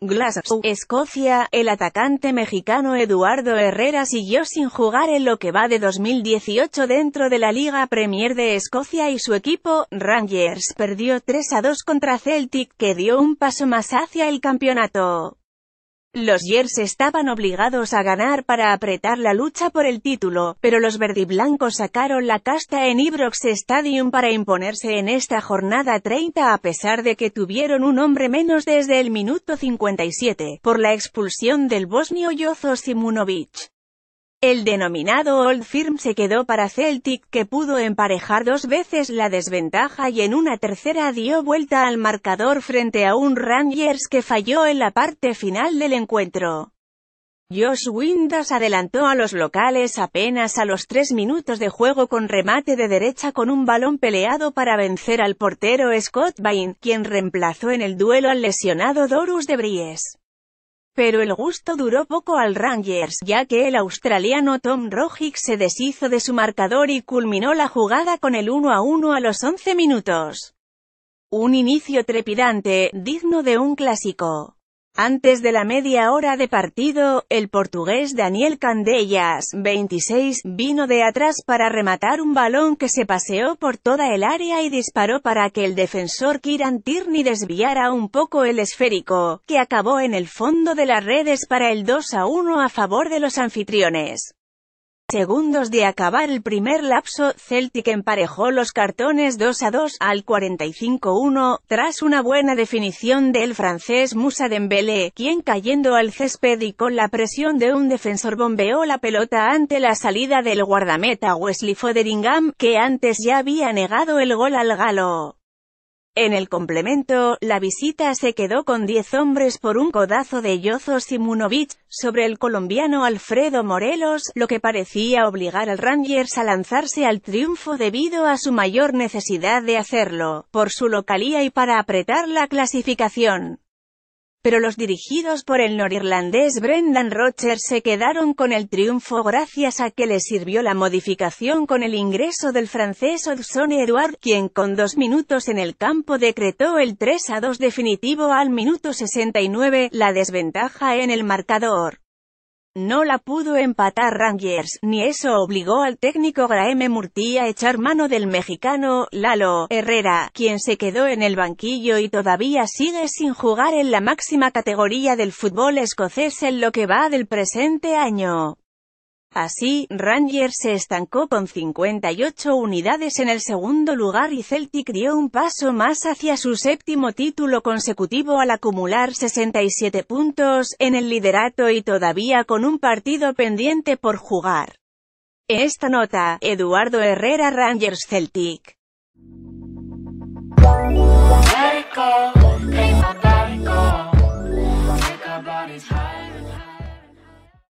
Glasgow, Escocia, el atacante mexicano Eduardo Herrera siguió sin jugar en lo que va de 2018 dentro de la Liga Premier de Escocia y su equipo, Rangers, perdió 3 a 2 contra Celtic que dio un paso más hacia el campeonato. Los Yers estaban obligados a ganar para apretar la lucha por el título, pero los verdiblancos sacaron la casta en Ibrox Stadium para imponerse en esta jornada 30 a pesar de que tuvieron un hombre menos desde el minuto 57, por la expulsión del bosnio yozo Simunovic. El denominado Old Firm se quedó para Celtic que pudo emparejar dos veces la desventaja y en una tercera dio vuelta al marcador frente a un Rangers que falló en la parte final del encuentro. Josh Windas adelantó a los locales apenas a los tres minutos de juego con remate de derecha con un balón peleado para vencer al portero Scott Bain, quien reemplazó en el duelo al lesionado Dorus de Bries. Pero el gusto duró poco al Rangers, ya que el australiano Tom Rogic se deshizo de su marcador y culminó la jugada con el 1 a 1 a los 11 minutos. Un inicio trepidante, digno de un clásico. Antes de la media hora de partido, el portugués Daniel Candellas, 26, vino de atrás para rematar un balón que se paseó por toda el área y disparó para que el defensor Kiran Tirni desviara un poco el esférico, que acabó en el fondo de las redes para el 2 a 1 a favor de los anfitriones segundos de acabar el primer lapso, Celtic emparejó los cartones 2 a 2 al 45-1, tras una buena definición del francés Musa Dembélé, quien cayendo al césped y con la presión de un defensor bombeó la pelota ante la salida del guardameta Wesley Foderingham, que antes ya había negado el gol al galo. En el complemento, la visita se quedó con 10 hombres por un codazo de Yozo Simunovic, sobre el colombiano Alfredo Morelos, lo que parecía obligar al Rangers a lanzarse al triunfo debido a su mayor necesidad de hacerlo, por su localía y para apretar la clasificación pero los dirigidos por el norirlandés Brendan Rocher se quedaron con el triunfo gracias a que les sirvió la modificación con el ingreso del francés Odson Edward, quien con dos minutos en el campo decretó el 3 a 2 definitivo al minuto 69, la desventaja en el marcador. No la pudo empatar Rangers, ni eso obligó al técnico Graeme Murti a echar mano del mexicano, Lalo, Herrera, quien se quedó en el banquillo y todavía sigue sin jugar en la máxima categoría del fútbol escocés en lo que va del presente año. Así, Rangers se estancó con 58 unidades en el segundo lugar y Celtic dio un paso más hacia su séptimo título consecutivo al acumular 67 puntos en el liderato y todavía con un partido pendiente por jugar. esta nota, Eduardo Herrera Rangers Celtic.